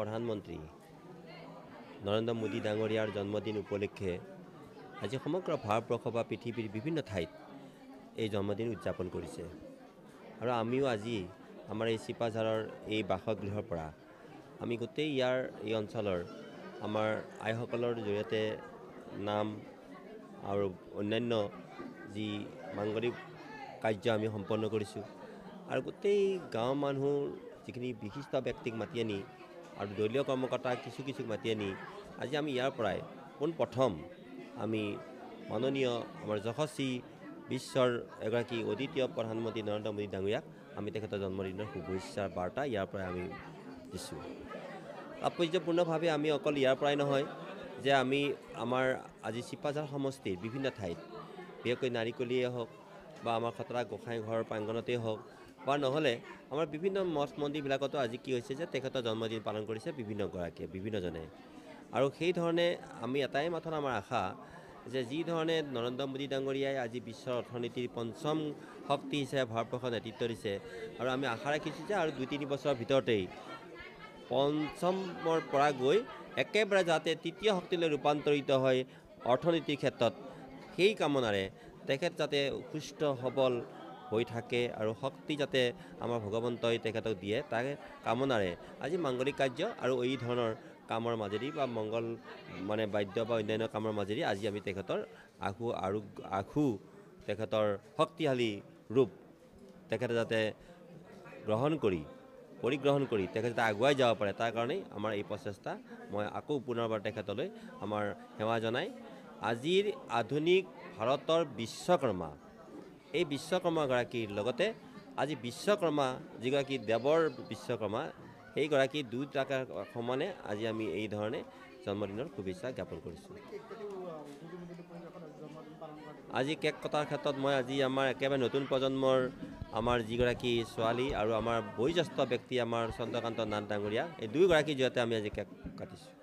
প্ৰধানমন্ত্ৰী নৰেন্দ্ৰ মোদী ডাঙৰীয়াৰ জন্মদিন উপলক্ষে আজি সমগ্ৰ ভাৰতবৰ্ষ বা পৃথিৱীৰ বিভিন্ন ঠাইত এই জন্মদিন উদযাপন কৰিছে আৰু আমিও আজি আমাৰ এই চিপাঝাৰৰ এই বাসগৃহৰ পৰা আমি গোটেই ইয়াৰ এই অঞ্চলৰ আমাৰ আইসকলৰ জৰিয়তে নাম আৰু অন্যান্য যি মাংগলিক কাৰ্য আমি সম্পন্ন কৰিছোঁ আৰু গোটেই গাঁৱৰ মানুহ যিখিনি বিশিষ্ট ব্যক্তিক মাতি আনি আৰু দলীয় কৰ্মকৰ্তা কিছু কিছু মাতি আনি আজি আমি ইয়াৰ পৰাই পোনপ্ৰথম আমি মাননীয় আমাৰ যশস্বী বিশ্বৰ এগৰাকী অদ্বিতীয় প্ৰধানমন্ত্ৰী নৰেন্দ্ৰ মোদী ডাঙৰীয়াক আমি তেখেতৰ জন্মদিনৰ শুভেচ্ছাৰ বাৰ্তা ইয়াৰ পৰাই আমি দিছোঁ তাৎপৰ্যপূৰ্ণভাৱে আমি অকল ইয়াৰ পৰাই নহয় যে আমি আমাৰ আজি চিপাঝাৰ সমষ্টিৰ বিভিন্ন ঠাইত বিশেষকৈ নাৰিকলীয়ে হওক বা আমাৰ খতৰা গোঁসাই ঘৰৰ প্ৰাংগণতেই হওক বা নহ'লে আমাৰ বিভিন্ন মঠ মন্দিৰবিলাকতো আজি কি হৈছে যে তেখেতৰ জন্মদিন পালন কৰিছে বিভিন্নগৰাকীয়ে বিভিন্নজনে আৰু সেইধৰণে আমি এটাই মাথোন আমাৰ আশা যে যিধৰণে নৰেন্দ্ৰ মোদী ডাঙৰীয়াই আজি বিশ্বৰ অৰ্থনীতিৰ পঞ্চম শক্তি হিচাপে ভাৰতবৰ্ষত নেতৃত্ব দিছে আৰু আমি আশা ৰাখিছোঁ যে আৰু দুই তিনি বছৰৰ ভিতৰতেই পঞ্চমৰ পৰা গৈ একেবাৰে যাতে তৃতীয় শক্তিলৈ ৰূপান্তৰিত হয় অৰ্থনীতিৰ ক্ষেত্ৰত সেই কামনাৰে তেখেত যাতে সুস্থ সবল হৈ থাকে আৰু শক্তি যাতে আমাৰ ভগৱন্তই তেখেতক দিয়ে তাৰ কামনাৰে আজি মাংগলিক কাৰ্য আৰু এই ধৰণৰ কামৰ মাজেদি বা মংগল মানে বাদ্য বা অন্যান্য কামৰ মাজেদি আজি আমি তেখেতৰ আশু আৰু আশু তেখেতৰ শক্তিশালী ৰূপ তেখেতে যাতে গ্ৰহণ কৰি পৰিগ্ৰহণ কৰি তেখেতে যাতে আগুৱাই যাব পাৰে তাৰ কাৰণেই আমাৰ এই প্ৰচেষ্টা মই আকৌ পুনৰবাৰ তেখেতলৈ আমাৰ সেৱা জনাই আজিৰ আধুনিক ভাৰতৰ বিশ্বকৰ্মা এই বিশ্বকৰ্মাগৰাকীৰ লগতে আজি বিশ্বকৰ্মা যিগৰাকী দেৱৰ বিশ্বকৰ্মা সেইগৰাকী দুটাকে সমানে আজি আমি এইধৰণে জন্মদিনৰ শুভেচ্ছা জ্ঞাপন কৰিছোঁ আজি কেক কটাৰ ক্ষেত্ৰত মই আজি আমাৰ একেবাৰে নতুন প্ৰজন্মৰ আমাৰ যিগৰাকী ছোৱালী আৰু আমাৰ বয়োজ্যেষ্ঠ ব্যক্তি আমাৰ চন্দ্ৰকান্ত নাথ ডাঙৰীয়া এই দুয়োগৰাকীৰ জৰিয়তে আমি আজি কেক কাটিছোঁ